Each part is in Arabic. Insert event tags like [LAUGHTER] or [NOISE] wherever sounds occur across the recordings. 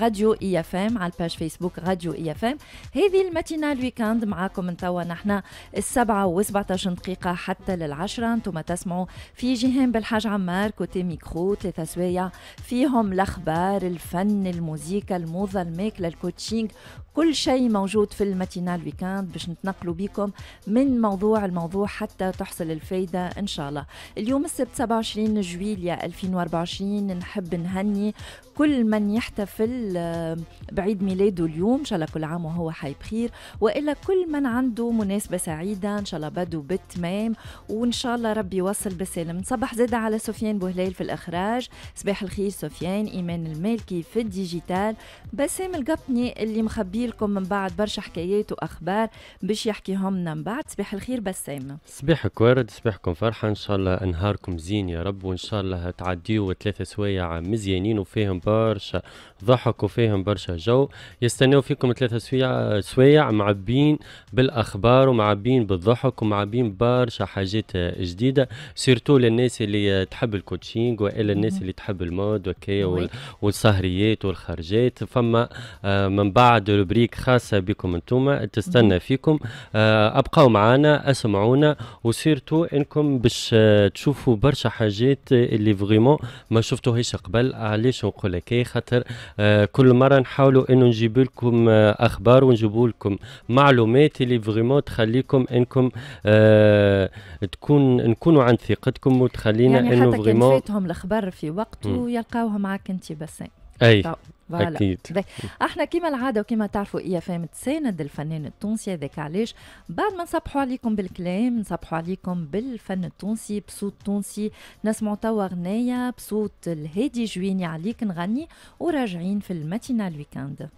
راديو اي اف ام على الباج فيسبوك راديو اي اف ام هذه الماتينا الويكاند معاكم نتوا نحن السبعة و17 دقيقة حتى للعشرة انتم تسمعوا في جيهان بالحاج عمار كوتي ميكرو ثلاثة سوايع فيهم الاخبار الفن الموسيقى الموضة الماكلة الكوتشينغ كل شيء موجود في الماتينال ويكاند باش نتنقلوا بكم من موضوع الموضوع حتى تحصل الفايدة إن شاء الله اليوم السبت 27 جويليا 2024 نحب نهني كل من يحتفل آه، بعيد ميلاده اليوم إن شاء الله كل عام وهو حي بخير وإلا كل من عنده مناسبة سعيدة إن شاء الله بدو بالتمام وإن شاء الله ربي يوصل بسالم نصبح زادة على سفيان بوهليل في الإخراج صباح الخير سفيان إيمان المالكي في الديجيتال بسام القطني اللي مخبي لكم من بعد برشا حكايات واخبار باش يحكيهم لنا من بعد صباح الخير بسام صباحك ورد صباحكم فرحه ان شاء الله نهاركم زين يا رب وان شاء الله تعديوا ثلاثة سوايع مزيانين وفيهم برشا ضحك وفيهم برشا جو يستناو فيكم ثلاثة سوايع سوايع معبين بالاخبار ومعبين بالضحك ومعبين برشا حاجات جديده سيرتو للناس اللي تحب الكوتشينج والا الناس اللي تحب المود وكي والسهريات والخرجات فما آه، من بعد بريك خاصه بكم انتم تستنى فيكم ابقوا معنا اسمعونا وسيرتو انكم باش تشوفوا برشا حاجات اللي فريمون ما شفتوهاش قبل علاش نقول لك خاطر كل مره نحاولوا انه نجيب لكم اخبار ونجيبوا لكم معلومات اللي فريمون تخليكم انكم تكون نكونوا عند ثقتكم وتخلينا يعني انه فريمون فاتهم الاخبار في وقت ويلقاوها معك انت بس اي طو. فوالا اكيد طيب، احنا كيما العاده وكيما تعرفوا اي فام تساند الفنان التونسي هذاك علاش بعد ما نصبحوا عليكم بالكلام نصبحوا عليكم بالفن التونسي بصوت تونسي نسمعوا توا غنايه بصوت الهادي جويني عليك نغني وراجعين في الماتينال ويكاند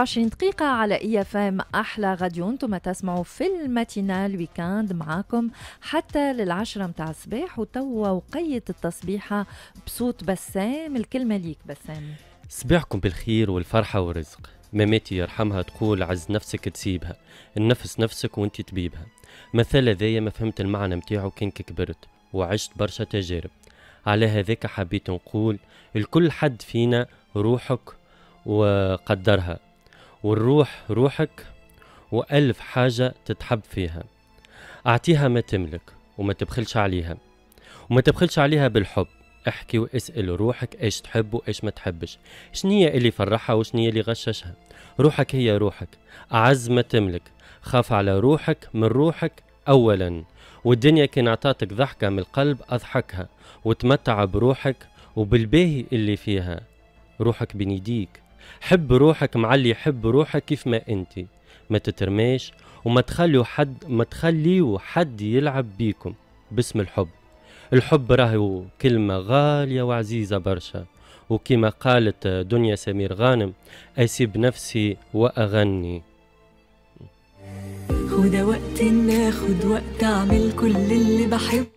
20 دقيقة على اي اف ام احلى غاديو انتم تسمعوا في الماتينال ويكاند معاكم حتى للعشرة متاع الصباح وتوا وقيت التصبيحة بصوت بسام الكلمة ليك بسام صباحكم بالخير والفرحة والرزق مماتي يرحمها تقول عز نفسك تسيبها النفس نفسك وانت تبيبها مثال هذايا ما فهمت المعنى متاعو كان كبرت وعشت برشا تجارب على هذاك حبيت نقول الكل حد فينا روحك وقدرها والروح روحك وألف حاجة تتحب فيها أعطيها ما تملك وما تبخلش عليها وما تبخلش عليها بالحب احكي واسأل روحك ايش تحب وايش ما تحبش شنية اللي فرحها وشنية اللي غششها روحك هي روحك أعز ما تملك خاف على روحك من روحك أولا والدنيا كان عطاتك ضحكة من القلب أضحكها وتمتع بروحك وبالباهي اللي فيها روحك بين يديك حب روحك مع اللي يحب روحك كيف ما انت ما تترماش وما تخليو حد ما تخليو حد يلعب بيكم باسم الحب الحب راهو كلمة غالية وعزيزة برشا وكما قالت دنيا سمير غانم أسيب نفسي وأغني خد وقت ناخد وقت أعمل كل اللي بحبه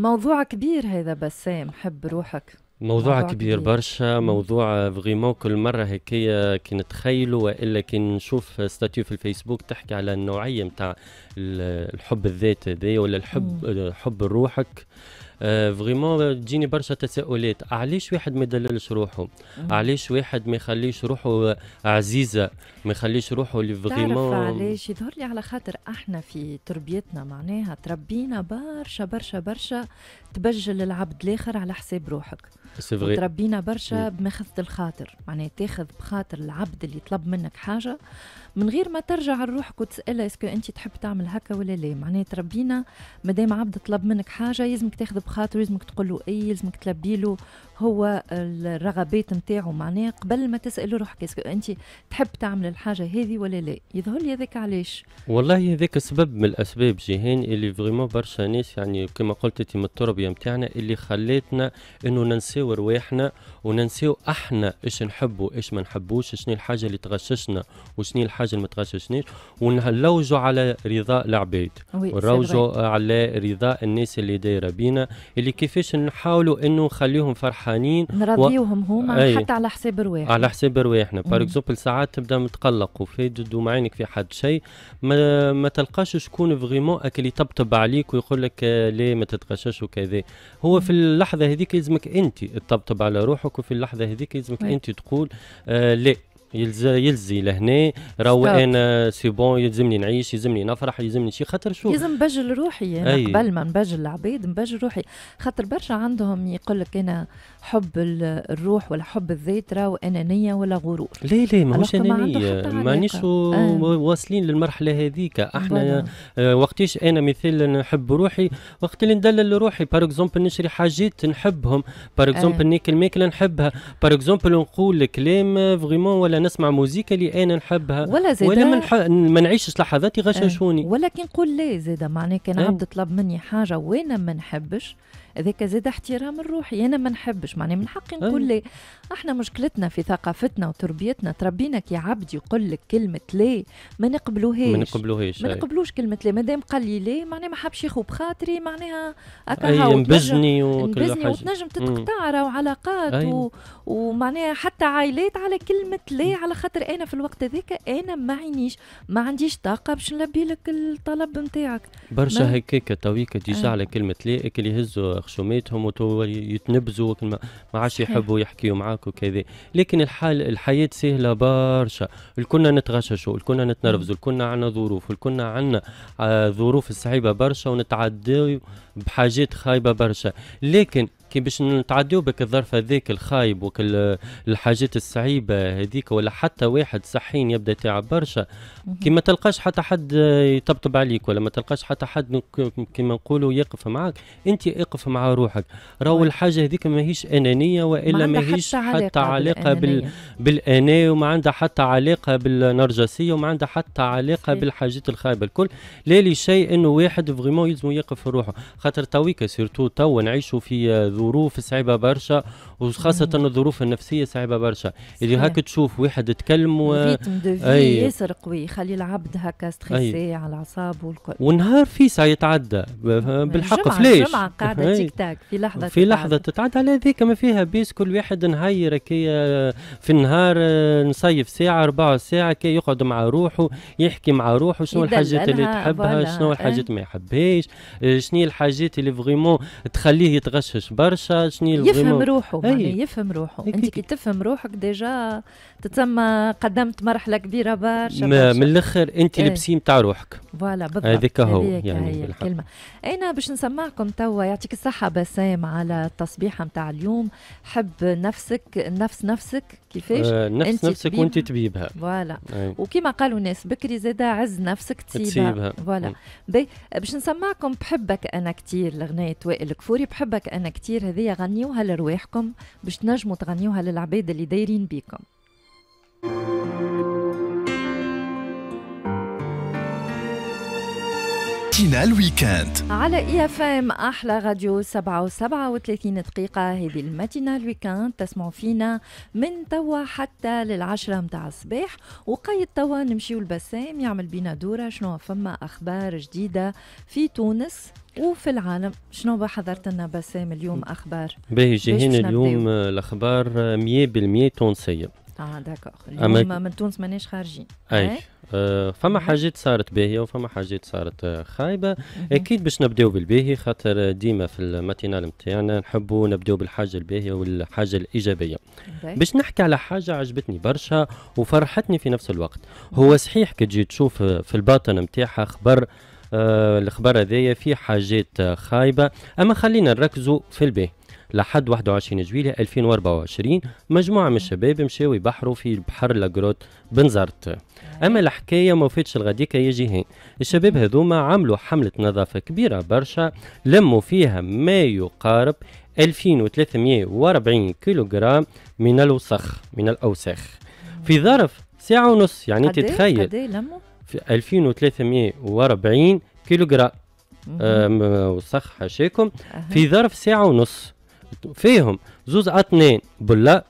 موضوع كبير هذا بسام حب روحك موضوع, موضوع كبير, كبير برشا موضوع فريمون كل مره هيك كي نتخيلوا والا كي نشوف ستاتيو في الفيسبوك تحكي على النوعيه نتاع الحب الذاتي ولا الحب مم. حب روحك فريمون آه، آه، تجيني برشا تساؤلات علاش واحد ما يدللش روحه علاش واحد ما يخليش روحه عزيزه ما يخليش روحه اللي فريمون علاش يظهر لي على خاطر احنا في تربيتنا معناها تربينا برشا برشا برشا تبجل العبد الاخر على حساب روحك سي تربينا برشا mm. بماخذه الخاطر معناها تاخذ بخاطر العبد اللي طلب منك حاجه من غير ما ترجع لروحك وتسألها اسكو انت تحب تعمل هكا ولا لا معناها تربينا مادام عبد طلب منك حاجه يلزمك تاخذ بخاطر لازمك تقول له اي لازمك تلبي له هو الرغبات نتاعو معناها قبل ما تساله روحك اسكو انت تحب تعمل الحاجه هذه ولا لا يظهر لي هذاك علاش والله هذاك سبب من الاسباب جيهان اللي فريمون برشا ناس يعني كما قلت انت من التربيه نتاعنا اللي خلاتنا انه ننساو رواحنا وننساو احنا ايش نحبوا ايش ما نحبوش شنو الحاجه اللي تغششنا وشنو الحاجه اللي ما تغششناش ونلوجوا على رضاء العباد ونلوجوا على رضاء الناس اللي دايره بينا اللي كيفاش نحاولوا انه نخليهم فرحانين فرحانين نرضيوهم و... هما أي. حتى على حساب رواحنا على حساب رواحنا باغ اكزومبل ساعات تبدا متقلق جد ومعينك في حد شيء ما, ما تلقاش شكون فغيمون اللي يطبطب عليك ويقول لك آه، لا ما تتغشش وكذا هو في اللحظه هذيك لازمك انت تطبطب على روحك وفي اللحظه هذيك لازمك انت تقول آه لا يلز يلزي لهنا راهو انا سي بون يلزمني نعيش يلزمني نفرح يلزمني شي خاطر شو لازم نبجل روحي انا أي. قبل ما نبجل العباد نبجل روحي خاطر برشا عندهم يقول لك انا حب الروح ولا حب الذات راهو انانيه ولا غرور لا لا ماهوش انانيه مانيش آه. واصلين للمرحله هذيك احنا آه وقتاش انا مثال نحب روحي وقت اللي ندلل روحي بار اكزومبل نشري حاجات نحبهم بار اكزومبل آه. ناكل ماكله نحبها بار اكزومبل نقول كلام فريمون ولا نسمع موزيكا اللي انا نحبها ولا زيدا ولا منح... ما نعيشش يغششوني ولا أه، ولكن قول لا زيدا معناه أه. كان عبد طلب مني حاجه وانا ما نحبش هذاك زاد احترام لروحي انا ما نحبش معناها من حقي أه. نقول لي احنا مشكلتنا في ثقافتنا وتربيتنا تربينا كي عبد يقول لك كلمه لا ما نقبلوهاش ما نقبلوهاش ما نقبلوش كلمه لا مادام قال لي لا معناها ما حبش يخو بخاطري معناها اكا نبزني وكل حاجه وتنجم تتقطع راهو علاقات و... ومعناها حتى عائلات على كلمه لا هذايا على خاطر انا في الوقت هذاك انا ما عينيش ما عنديش طاقه باش نلبي لك الطلب نتاعك برشا هكاك تويك ديجا آه. على كلمه لا اللي يهزوا خشوماتهم ويتنبزوا ما عادش يحبوا يحكيوا معاك وكذا لكن الحال الحياه سهله برشا الكلنا نتغششوا الكلنا نتنرفزوا الكلنا عندنا ظروف الكلنا عندنا آه، ظروف صعيبه برشا ونتعدي بحاجات خايبه برشا لكن كي باش نتعديو بك الظرف هذاك الخايب وكل الحاجات الصعيبه هذيك ولا حتى واحد صحين يبدا تعب برشا كي ما تلقاش حتى حد يطبطب عليك ولا ما تلقاش حتى حد كيما نقولوا يقف معك انت اقف مع روحك راهو الحاجه هذيك ماهيش انانيه والا ماهيش حتى, حتى علاقه بال... بالانا وما عندها حتى علاقه بالنرجسيه وما عندها حتى علاقه بالحاجات الخايبه الكل لا لشيء انه واحد فريمون يلزمو يقف في روحه خاطر تويك سيرتو تو نعيشوا في آه، الظروف صعيبه برشا وخاصه الظروف النفسيه صعيبه برشا اذا هاك تشوف واحد تكلم و... أي... أيوه. ياسر قوي يخلي العبد هكا ستريسي أيوه. على الاعصاب والكل ونهار فيسع يتعدى بالحق فليش الجمعه قاعده أيوه. تيك تاك في لحظه في لحظه تتعدى على ذيك ما فيها بيس كل واحد نهير كي آه، في النهار آه، نصيف ساعه ربع ساعه كي يقعد مع روحه يحكي مع روحه شنو الحاجات اللي تحبها شنو الحاجات ما يحبهاش آه، شنو الحاجات اللي فغيمون تخليه يتغشش برشا برشا شنو يفهم روحه يعني يفهم روحه انت كي تفهم روحك ديجا تتسمى قدمت مرحله كبيره برشا من الاخر انت إيه. لبسي نتاع روحك فوالا بالضبط هذاك هو يعني الكلمه انا باش نسمعكم توا يعطيك الصحه بسام على التصبيحه نتاع اليوم حب نفسك نفس نفسك كيفاش آه نفس انت نفسك وانت تبيبها فوالا وكيما قالوا الناس بكري زاده عز نفسك تسيبها فوالا باش نسمعكم بحبك انا كثير لغنية وائل كفوري بحبك انا كثير الأشعار هذيا غنيوها لرواحكم باش تنجموا تغنيوها للعباد اللي دايرين بيكم ماتينا الويكاند على اي اف ام احلى راديو 7 و37 دقيقه هذه الماتينا الويكاند تسمعوا فينا من توا حتى للعشرة متاع الصباح وقيد توا نمشيو البسام يعمل بينا دوره شنو فما اخبار جديده في تونس وفي العالم شنو حضرت لنا بسام اليوم اخبار باهي جايين اليوم الاخبار 100% تونسيه اه داكوغ اليوم أما... من تونس ماناش خارجين اي إيه؟ آه فما حاجات صارت باهيه وفما حاجات صارت آه، خايبه اكيد باش نبداو بالباهي خاطر ديما في الماتينال نتاعنا نحبوا نبداو بالحاجه الباهيه والحاجه الايجابيه إيه. باش نحكي على حاجه عجبتني برشا وفرحتني في نفس الوقت هو صحيح كي تجي تشوف في الباطن نتاعها خبر آه، الخبر هذايا في حاجات خايبه اما خلينا نركزوا في الباهي لحد 21 جويلية 2024 مجموعة من الشباب مشاو يبحروا في البحر لاجروت بنزرت أما الحكاية ما فاتش الغديكة يجي هين الشباب هذوما عملوا حملة نظافة كبيرة برشا لموا فيها ما يقارب 2340 كيلوغرام من الوسخ من الأوساخ في ظرف ساعة ونص يعني تتخيل قد إيه؟ إيه لموا في 2340 كيلوغرام آه، وسخ حاشاكم في ظرف ساعة ونص فيهم زوز عطنان بلار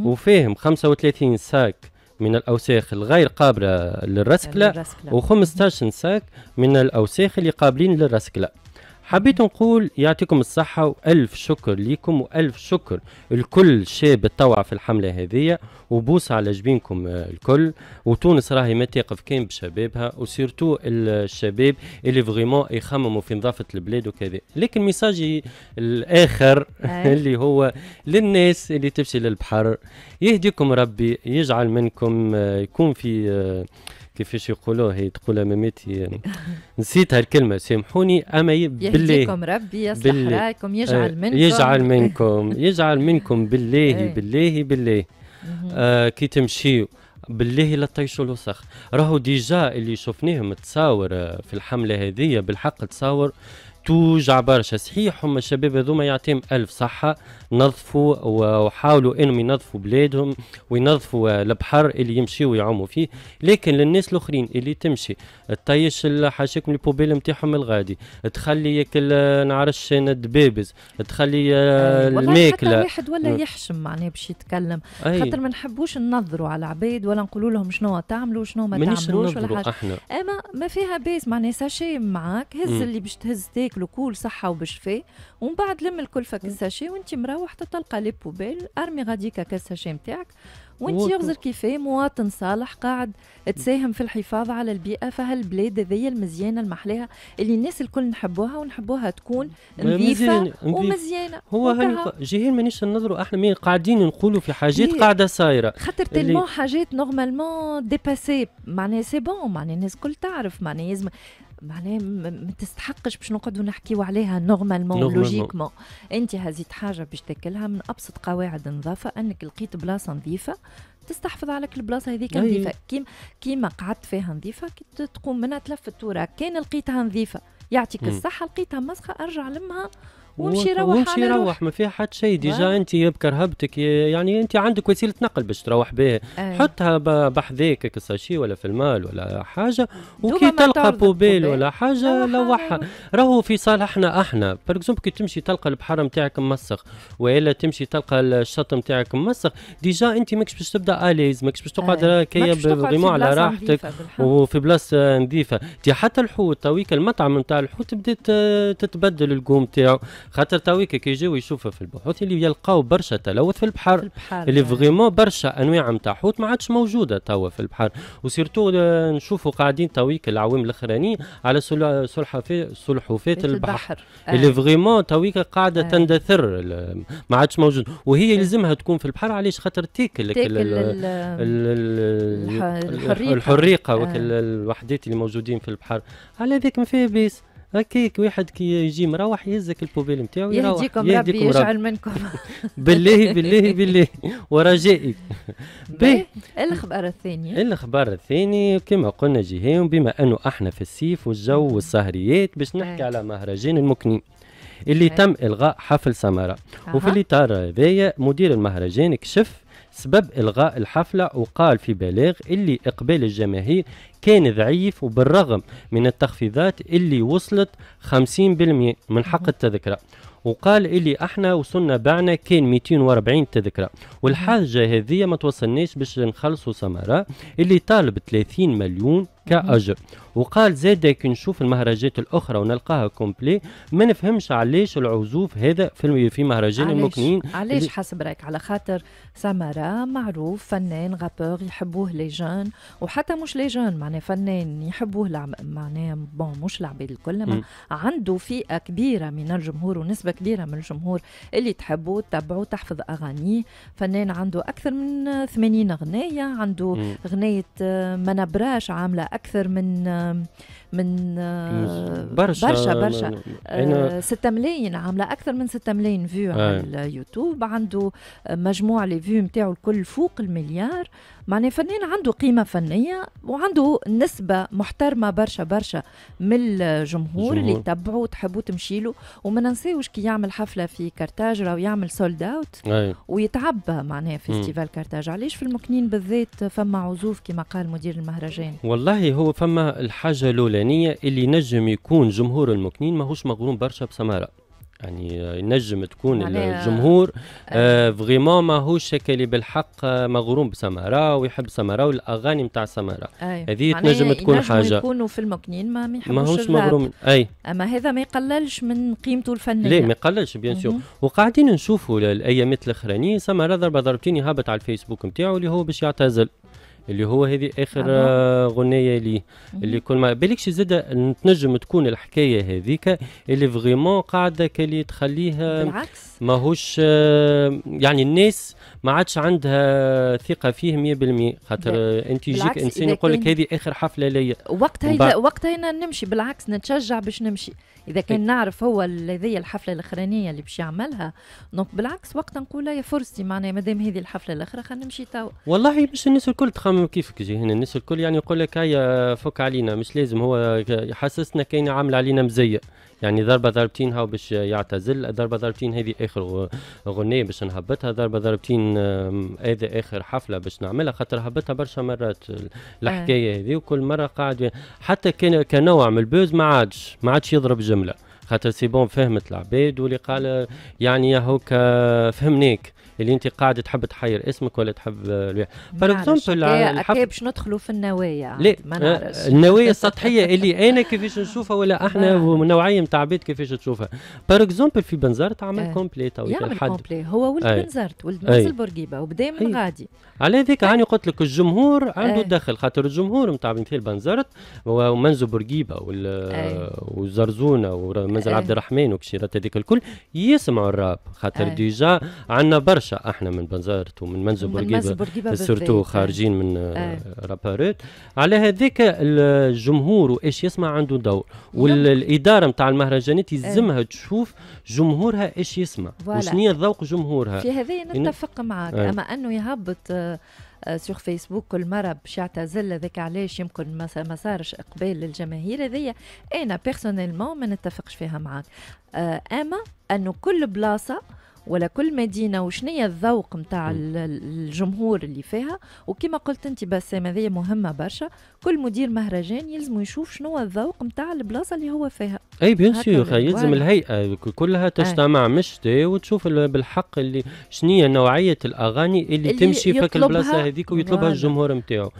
وفيهم 35 ساك من الأوساخ الغير قابلة للرسكلة و 15 ساك من الأوساخ اللي قابلين للرسكلة حبيت نقول يعطيكم الصحة وألف شكر ليكم وألف شكر الكل شاب تطوع في الحملة هذية وبوس على جبينكم الكل وتونس راهي ما تقف كان بشبابها وسيرتو الشباب اللي فغيمون يخمموا في نظافة البلاد وكذا لكن ميساجي الآخر آه. [LAUGHS] اللي هو للناس اللي تمشي للبحر يهديكم ربي يجعل منكم يكون في كيفاش يقولوا هي تقول امامتي نسيت هالكلمه سامحوني اما بالله يهديكم ربي يصلح رايكم آه، يجعل منكم [LAUGHS] يجعل منكم يجعل منكم بالله إيه. بالله بالله آه كي تمشيوا بالله لا تطيشوا الوسخ راهو ديجا اللي شفناهم تصاور آه، في الحمله هذه بالحق تصاور توجع برشا صحيح هما الشباب هذوما يعطيهم ألف صحة نظفوا وحاولوا أنهم ينظفوا بلادهم وينظفوا البحر اللي يمشي ويعوموا فيه لكن للناس الآخرين اللي تمشي تطيش حاشاكم البوبيل نتاعهم الغادي تخلي ياكل نعرفش الدبابز تخلي آه، الماكلة حتى واحد ولا يحشم معناه باش يتكلم خاطر ما نحبوش ننظروا على العباد ولا نقولوا لهم شنو تعملوا شنو ما تعملوش ولا حاجة أما ما فيها باس معناها ساشي معاك هز اللي باش تهز تاكل تاكلوا كول صحه وبشفاء ومن بعد لم الكلفه الساشي وانت مروح تلقى لي بوبيل ارمي غاديك كالساشي نتاعك وانت يغزر كيفاه مواطن صالح قاعد تساهم في الحفاظ على البيئه فهالبلاد هذيا المزيانه المحلاها اللي الناس الكل نحبوها ونحبوها تكون نظيفه ومزيانه هو جاهين مانيش ننظروا احنا قاعدين نقولوا في حاجات قاعده صايره خاطر تلمون حاجات نورمالمون ديباسي معناها سي بون معناها الناس الكل تعرف معناها لازم معناها ما تستحقش باش نقعدوا نحكيو عليها نورمالمون لوجيكمون انت هزيت حاجه باش تاكلها من ابسط قواعد النظافه انك لقيت بلاصه نظيفه تستحفظ على كل بلاصه هذيك نظيفه كيما كيما قعدت فيها نظيفه كي تقوم منها تلف التوراك كان لقيتها نظيفه يعطيك الصحه لقيتها مسخه ارجع لمها ومشي روح ومشي روح ما فيها حتى شيء ديجا انت بكرهبتك يعني انت عندك وسيله نقل باش تروح بها أيه. حطها بحذاك كساشي ولا في المال ولا حاجه وكي تلقى بوبيل ولا حاجه لوحها راهو في صالحنا احنا بار كي تمشي تلقى البحر نتاعك ممسخ والا تمشي تلقى الشط نتاعك ممسخ ديجا انت ماكش باش تبدا اليز ماكش باش تقعد إيه. كي بغيمو على راحتك وفي بلاصه نظيفه حتى الحوت تويك المطعم نتاع الحوت بدات آه، تتبدل القوم نتاعو خاطر تويكا كي يجيو يشوفوا في البحوث اللي يلقاو برشا تلوث في البحر, البحر اللي آه. فريمون برشا انواع نتاع حوت ما عادش موجوده توا في البحر وسيرتو آه، نشوفوا قاعدين تويكا العوام الاخرانيين على سلحفاه سلحفاه البحر, آه. اللي فريمون تويكا قاعده تندثر ما عادش موجود وهي يلزمها تكون في البحر علاش خاطر تاكل الحريقه الحريقه الوحدات اللي موجودين في البحر على ذيك ما فيها بيس هكاك واحد كي يجي مروح يهزك البوبيل نتاعو يهديكم ربي يجعل منكم [LAUGHS] بالله بالله بالله ورجائي [LAUGHS] بي الخبر الثاني الخبر الثاني كما قلنا جيهان بما انه احنا في الصيف والجو والسهريات باش نحكي على مهرجان المكنين اللي تم الغاء حفل سمرة وفي الاطار هذايا مدير المهرجان كشف سبب إلغاء الحفلة وقال في بلاغ اللي إقبال الجماهير كان ضعيف وبالرغم من التخفيضات اللي وصلت 50% من حق التذكرة وقال اللي احنا وصلنا بعنا كان 240 تذكره والحاجه هذه ما توصلناش باش نخلصوا سمره اللي طالب 30 مليون كأجر وقال كي نشوف المهرجات الأخرى ونلقاها كومبلي ما نفهمش علاش العزوف هذا في في مهرجان المكنين علاش حسب رايك على خاطر سمرة معروف فنان غابور يحبوه لي جون وحتى مش لي جون معناه فنان يحبوه معناه بون مش العباد الكل عنده فئة كبيرة من الجمهور ونسبة كبيرة من الجمهور اللي تحبه تتبعه تحفظ أغانيه فنان عنده أكثر من 80 غنية عنده مم. غنية آه، ما نبراش عاملة أكثر من من آه، برشا برشا برشا 6 آه، ملايين عامله اكثر من 6 ملايين فيو آه. على اليوتيوب عنده مجموع لي فيو نتاعو الكل فوق المليار معناها فنان عنده قيمه فنيه وعنده نسبه محترمه برشا برشا من الجمهور اللي يتبعوا تحبوا تمشي له وما ننساوش كي يعمل حفله في كارتاج راهو يعمل سولد اوت ويتعبى معناها فيستيفال كارتاج علاش في المكنين بالذات فما عزوف كما قال مدير المهرجان والله هو فما الحاجه الاولى الفلانيه اللي نجم يكون جمهور المكنين ماهوش مغروم برشا بسماره يعني ينجم تكون الجمهور فغيمون آه, آه، ماهوش اللي بالحق مغروم بسماره ويحب سماره والاغاني نتاع سماره هذه تنجم تكون حاجه يكونوا في المكنين ما ماهوش مغروم اي اما هذا ما يقللش من قيمته الفنيه ليه ما يقللش بيان سور وقاعدين نشوفوا الايامات الاخرانيه سماره ضربه ضربتين هابط على الفيسبوك نتاعو اللي هو باش يعتزل اللي هو هذه اخر غنيه ليه اللي كل ما بالكش زاد تنجم تكون الحكايه هذيك اللي فريمون قاعده كلي تخليها بالعكس ماهوش آه، يعني الناس ما عادش عندها ثقه فيه 100% خاطر انت يجيك انسان يقول لك هذه اخر حفله ليا وقتها وقتها نمشي بالعكس نتشجع باش نمشي اذا كان إيه. نعرف هو هذه الحفله الاخرانيه اللي باش يعملها دونك بالعكس وقتها نقول يا فرصتي معناها مادام هذه الحفله الاخرى خلينا نمشي توا والله باش الناس الكل يخمم نعم، كيفك جي هنا الناس الكل يعني يقول لك هيا فك علينا مش لازم هو يحسسنا كاين عامل علينا مزيه يعني ضربه ضربتين هاو باش يعتزل ضربه ضربتين هذه اخر غنيه باش نهبطها ضربه ضربتين هذا اخر حفله باش نعملها خاطر هبطها برشا مرات الحكايه آه. هذه وكل مره قاعد حتى كان كنوع من البوز ما عادش ما عادش يضرب جمله خاطر سي بون فهمت العباد واللي قال يعني هوكا فهمناك اللي انت قاعده تحب تحير اسمك ولا تحب بار اكزومبل الحفل باش ندخلوا في النوايا لا ما آه، نعرفش النوايا السطحيه اللي انا كيفاش نشوفها ولا احنا نعم. ونوعيه نتاع عباد كيفاش تشوفها بار اكزومبل في بنزرت عمل كومبلي آه. يعمل كومبلي هو ولد بنزرت ولد منزل بورقيبه وبدا من غادي على ذيك هاني قلت لك الجمهور عنده دخل خاطر الجمهور نتاع مثال بنزرت ومنزل بورقيبه وزرزونه ومنزل عبد الرحمن وكشيرات هذيك الكل يسمعوا الراب خاطر ديجا عندنا برشا برشا احنا من بنزرت ومن منزل بورقيبه سورتو خارجين من آه. آه. رابارات على هذاك الجمهور وايش يسمع عنده دور والاداره نتاع المهرجانات آه. يلزمها آه. تشوف جمهورها ايش يسمع هي ذوق جمهورها في هذه نتفق معك آه. اما انه يهبط آه فيسبوك آه، كل مره باش يعتزل هذاك علاش يمكن ما صارش اقبال للجماهير هذيا انا بيرسونيلمون ما نتفقش فيها معاك اما انه كل بلاصه ولا كل مدينه وشنية الذوق نتاع الجمهور اللي فيها وكما قلت انت بسام هذه مهمه برشا كل مدير مهرجان يلزم يشوف شنو الذوق نتاع البلاصه اللي هو فيها اي بيان سور يلزم الهيئه كلها تجتمع آه. مشتى وتشوف بالحق اللي شنية نوعيه الاغاني اللي, اللي تمشي في البلاصه هذيك ويطلبها الجمهور نتاعو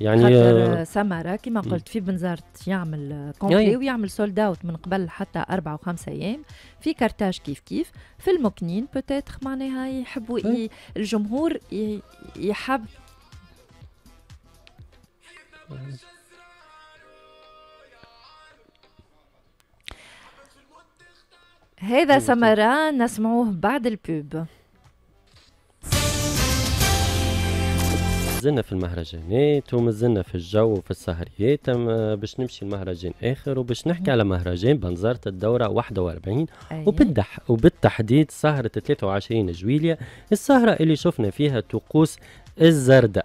يعني خاطر آه، سمره كما قلت في بنزرت يعمل كونفلي ويعمل سولد اوت من قبل حتى اربع خمس ايام في كارتاج كيف كيف في المكنين بوتيتر معناها يحبوا طيب. ي... الجمهور ي... يحب آه. هذا أيوة، طيب. سمران نسمعوه بعد البوب مازلنا في المهرجانات ومازلنا في الجو وفي السهريات آه، باش نمشي المهرجان اخر وباش نحكي على مهرجان بنزرت الدورة 41 أيه. وبالدح وبالتحديد سهرة 23 جويليا السهرة اللي شفنا فيها طقوس الزردة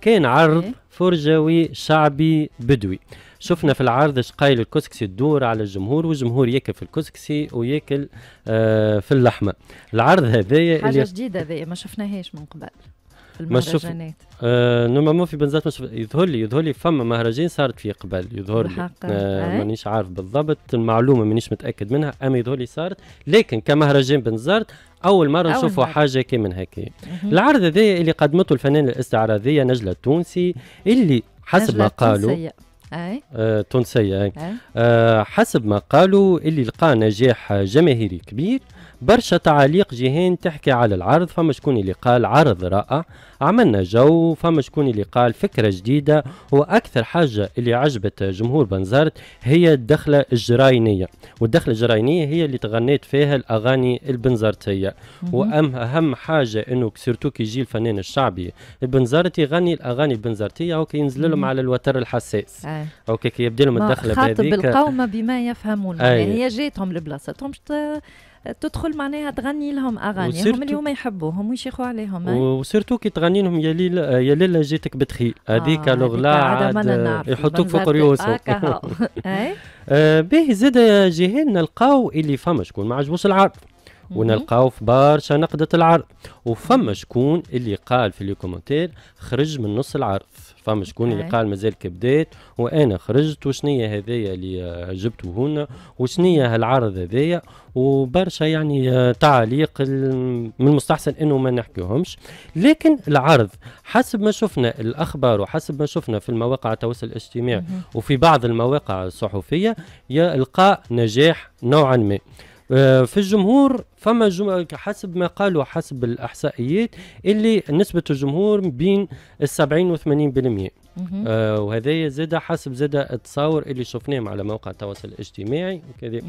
كان عرض أيه. فرجوي شعبي بدوي شفنا في العرض قايل الكسكسي تدور على الجمهور والجمهور ياكل في الكسكسي وياكل آه في اللحمه العرض هذايا حاجه اللي... جديده هذايا ما شفناهاش من قبل ما شوف آه نورمالمون في بنزات مش يظهر لي يظهر لي فما مهرجان صارت فيه قبل يظهر لي آه إيه؟ مانيش عارف بالضبط المعلومه مانيش متاكد منها اما يظهر لي صارت لكن كمهرجان بنزرت اول مره نشوفوا حاجه كي من هيك العرض هذايا اللي قدمته الفنانه الاستعراضيه نجله التونسي اللي حسب ما قالوا آه، تونسية آه حسب ما قالوا اللي لقى نجاح جماهيري كبير برشا تعاليق جهين تحكي على العرض فما شكون اللي قال عرض رائع عملنا جو فما شكون اللي قال فكرة جديدة وأكثر حاجة اللي عجبت جمهور بنزرت هي الدخلة الجراينية والدخلة الجراينية هي اللي تغنيت فيها الأغاني البنزرتية وأهم حاجة أنه سيرتو كي يجي الفنان الشعبي البنزرتي يغني الأغاني البنزرتية أو ينزل لهم على الوتر الحساس آه. اوكي كي يبدي لهم الدخلة خاطب القوم بما يفهمون يعني هي جاتهم لبلاصتهم تدخل معناها تغني لهم اغاني هم اليوم يحبوهم ويشيخوا عليهم وسيرتو كي تغني لهم يا ليل يا ليل جيتك بتخيل آه، هذيك آه لغلا يحطوك فوق اي باهي زاد جيهان نلقاو اللي فما شكون ما عجبوش العرض ونلقاو في برشا نقدة العرض وفما شكون اللي قال في لي كومنتير خرج من نص العرض فما شكون اللي قال مازال كبدات وانا خرجت وشنية هذايا اللي آه، جبته هنا وشنية هالعرض هذايا وبرشا يعني آه، تعليق من المستحسن انه ما نحكيهمش لكن العرض حسب ما شفنا الاخبار وحسب ما شفنا في المواقع التواصل الاجتماعي وفي بعض المواقع الصحفيه يلقى نجاح نوعا ما آه، في الجمهور فما حسب ما قالوا حسب الاحصائيات اللي نسبه الجمهور بين ال 70 و 80% آه وهذايا زاد حسب زاد التصاور اللي شفناهم على مواقع التواصل الاجتماعي وكذا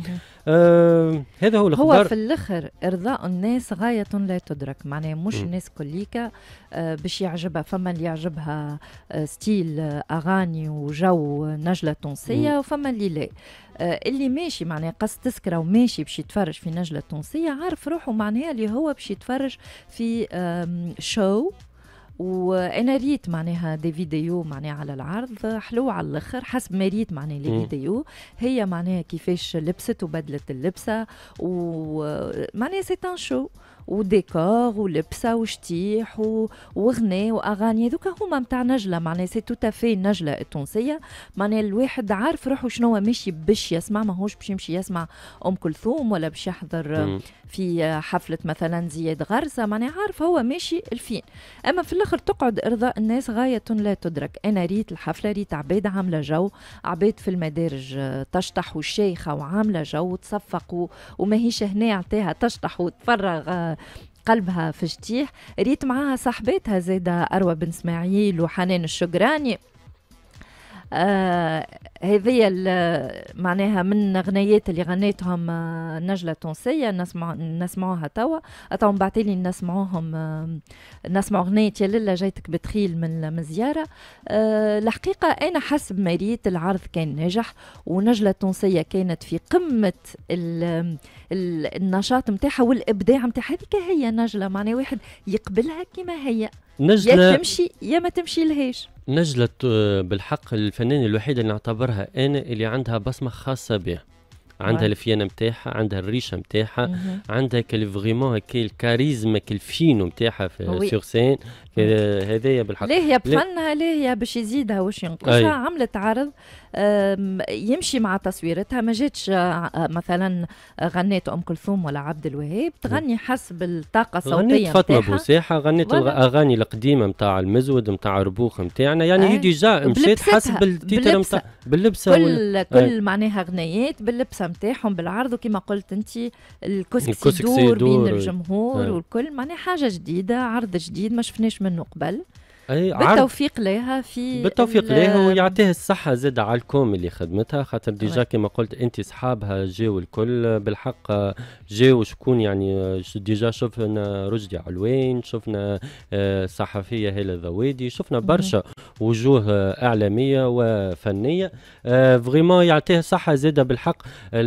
آه هذا هو الخبر هو في الاخر ارضاء الناس غايه لا تدرك معناها مش الناس كليكا آه باش يعجبها فما اللي يعجبها آه ستيل آه اغاني وجو نجله تونسيه وفما اللي لا آه، اللي ماشي معناها قص تسكره وماشي باش يتفرج في نجله تونسيه عارف روحه معناها اللي هو باش يتفرج في شو وانا ريت معناها دي فيديو معناها على العرض حلو على الاخر حسب ما ريت معناها لي فيديو هي معناها كيفاش لبست وبدلت اللبسه ومعناها سي ان شو وديكور ولبسه وشتيح وغناء واغاني هذوك هما متاع نجله معناها سي تو تافي النجله التونسيه معناها الواحد عارف روحو شنو ماشي باش يسمع ماهوش باش يمشي يسمع ام كلثوم ولا باش يحضر في حفله مثلا زياد غرسه معناها عارف هو ماشي الفين اما في الاخر تقعد ارضاء الناس غايه لا تدرك انا ريت الحفله ريت عباد عامله جو عباد في المدارج تشطح والشيخه وعامله جو وتصفق وماهيش هنا عطيها تشطح وتفرغ قلبها في شتيح ريت معاها صاحباتها زيدا أروى بن اسماعيل وحنان الشجراني آه، هذه معناها من اغنيات اللي غنيتهم آه، نجلة تونسية نسمع نسمعوها توا توا لي نسمعوهم آه، نسمع اغنيه يا للا جايتك بتخيل من من زيارة الحقيقة أنا حسب ما ريت العرض كان ناجح ونجلة تونسية كانت في قمة النشاط نتاعها والإبداع نتاعها هذيك هي نجلة معناها واحد يقبلها كما هي نجلة يا تمشي يا ما تمشي لهاش نجلة آه، بالحق الفنانة الوحيدة اللي نعتبرها أنا اللي عندها بصمة خاصة بها عندها الفيانه نتاعها عندها الريشه نتاعها عندها فريمون هكا الكاريزما الفينو نتاعها في سور سين هذايا بالحق لا هي بفنها لا هي باش يزيدها واش ينقصها عملت عرض يمشي مع تصويرتها ما جاتش آه، آه، مثلا غنيت ام كلثوم ولا عبد الوهاب تغني حسب الطاقه الصوتيه غنيت فاطمه بوساحه غنيت الاغاني القديمه نتاع المزود نتاع ربوخ نتاعنا يعني هي ديجا مشات حسب التيتر نتاع باللبسه كل كل معناها غنيات باللبسه نتاعهم بالعرض وكما قلت انت الكسكس يدور بين الجمهور آه. والكل معناها حاجه جديده عرض جديد ما شفناش منه قبل أي بالتوفيق لها في بالتوفيق لها ويعطيها الصحة زاد على الكوم اللي خدمتها خاطر ديجا كما قلت أنت صحابها جاو الكل بالحق جاو شكون يعني ديجا شفنا رشدي علوين شفنا آه، صحفية هلا ذويدي شفنا برشا وجوه إعلامية وفنية آه، فغيمون يعطيها الصحه زاد بالحق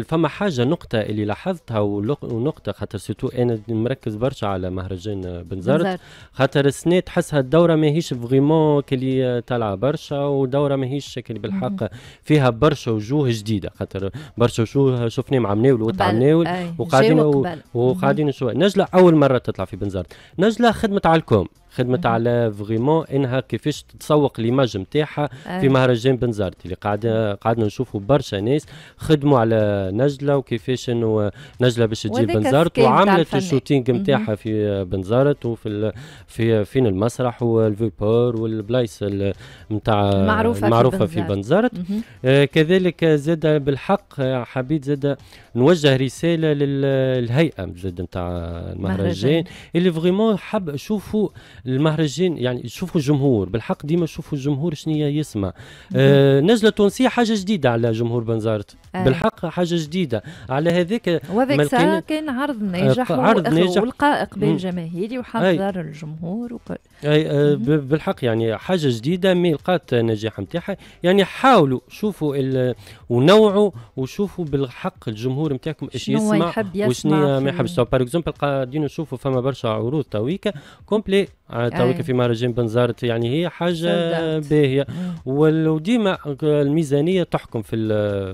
فما حاجة نقطة اللي لاحظتها ونقطة خاطر سيتو أنا مركز برشا على مهرجان بنزرت خاطر السنة تحسها الدورة ماهيش فريمون كلي آه، طالعه برشا ودوره ماهيش كلي بالحق فيها برشا وجوه جديده خاطر برشا وجوه شفناه مع مناول وتاع مناول وقاعدين وقاعدين نشوف نجله اول مره تطلع في بنزرت نجله خدمت على الكوم خدمت على فريمون انها كيفاش تتسوق ليماج نتاعها في مهرجان بنزرتي اللي قاعد قعدنا نشوفوا برشا ناس خدموا على نجله وكيفاش انه نجله باش تجي بنزرت وعملت الشوتينج نتاعها في بنزرت وفي في فين المسرح والفيبور والبلايص نتاع معروفه, معروفة في بنزرت آه كذلك زاد بالحق آه، حبيت زاد نوجه رساله للهيئه زاد نتاع المهرجان اللي فريمون حب شوفوا المهرجان يعني شوفوا الجمهور بالحق ديما شوفوا الجمهور شنو يسمع آه نزله تونسيه حاجه جديده على جمهور بنزرت آه. بالحق حاجه جديده على هذاك وهذاك كان عرض ناجح آه عرض ناجح ولقى اقبال جماهيري وحضر الجمهور وكل اي آه بالحق يعني حاجه جديده مي لقات نجاح نتاعها يعني حاولوا شوفوا ونوعوا وشوفوا بالحق الجمهور نتاعكم ايش يسمع وشنو ما يحبش باغ اكزومبل قاعدين نشوفوا فما برشا عروض تويكا كومبلي توك إيه. في مهرجان بنزرت يعني هي حاجه باهيه وديما الميزانيه تحكم في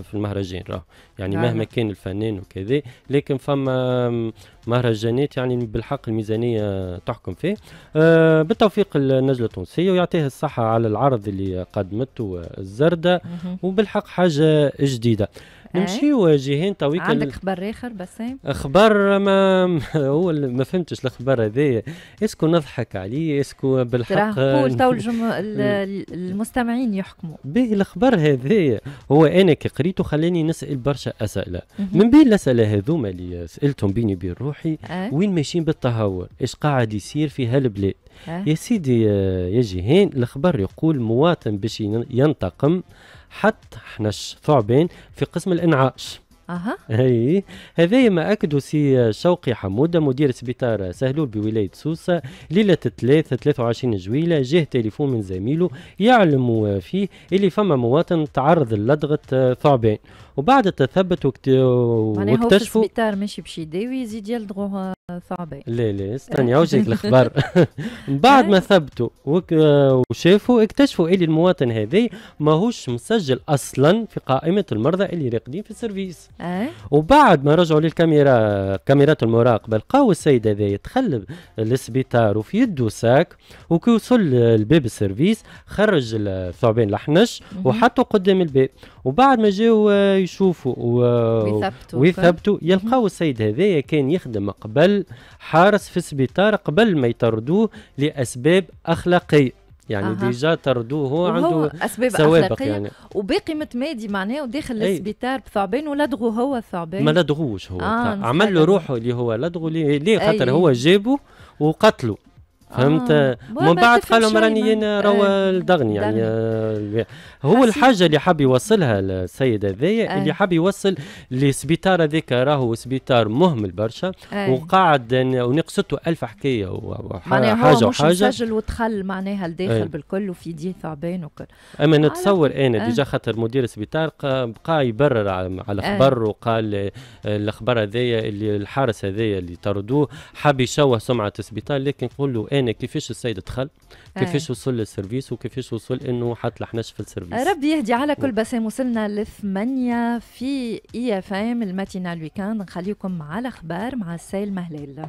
في المهرجان راه يعني آه. مهما كان الفنان وكذا لكن فما مهرجانات يعني بالحق الميزانيه تحكم فيه آه بالتوفيق النجله التونسيه ويعطيها الصحه على العرض اللي قدمته الزرده وبالحق حاجه جديده إيه؟ نمشيو جيهان تويك عندك خبر اخر بسام إيه؟ خبر ما [LAUGHS] هو ما فهمتش الخبر هذايا اسكو نضحك عليه اسكو بالحق قول [LAUGHS] تو إيه. المستمعين يحكموا به الخبر هذايا هو انا كي قريته خلاني نسال برشا اسئله من بين الاسئله هذوما اللي سالتهم بيني وبين روحي وين ماشيين بالتهور ايش قاعد يصير في هالبلاد يا سيدي يا جيهان الخبر يقول مواطن باش ينتقم حتى حنش ثعبان في قسم الانعاش اها اي هذا ما اكدوا سي شوقي حموده مدير سبيطار سهلول بولايه سوسه ليله الثلاث 23 جويله جاه تليفون من زميله يعلم فيه اللي فما مواطن تعرض للدغه ثعبان وبعد التثبت واكتشفوا معناها في السبيطار ماشي باش يداوي يزيد يلدغوا صعبة لا لا استني آه. اوجيك [LAUGHS] الخبر [LAUGHS] من بعد ما أيوة. ثبتوا وشافوا اكتشفوا اللي المواطن هذا ماهوش مسجل اصلا في قائمة المرضى اللي راقدين في السيرفيس آه. وبعد ما رجعوا للكاميرا كاميرات المراقبة لقاو السيد هذا دخل السبيطار وفي يده ساك وكي وصل لباب السيرفيس خرج الثعبان الحنش وحطه قدام الباب وبعد ما جاوا آه، يشوفوا ويثبتوا ويثبتوا يلقاو السيد هذايا كان يخدم قبل الحارس حارس في السبيطار قبل ما يطردوه لاسباب اخلاقيه يعني أه. ديجا طردوه هو عنده اسباب سوابق يعني وباقي متمادي معناه وداخل السبيطار بثعبان ولدغو هو الثعبان ما لدغوش هو آه عمل له روحه اللي هو لدغو ليه, ليه خاطر هو جابه وقتله فهمت آه. من بعد قالوا راني انا آه، الدغن يعني آه، هو الحاجه اللي حاب يوصلها السيد هذايا آه. اللي حاب يوصل لسبيتار هذاك راهو سبيطار مهمل برشا آه. وقاعد ونقصته الف حكايه وحاجه وحاجه مش مسجل وتخل معناها لداخل آه. بالكل وفي دي ثعبان وكل اما نتصور انا آه. ديجا خاطر مدير السبيطار بقى يبرر على آه. الخبر آه. وقال الخبر هذايا اللي الحارس هذايا اللي طردوه حاب يشوه سمعه السبيطار لكن نقول له انا كيفاش السيد دخل كيفاش آه. وصل للسيرفيس وكيفاش وصل انه حط الحنش في السيرفيس ربي يهدي على كل بس وصلنا لثمانية في اي اف ام الماتينال ويكاند نخليكم مع الاخبار مع السيل مهلال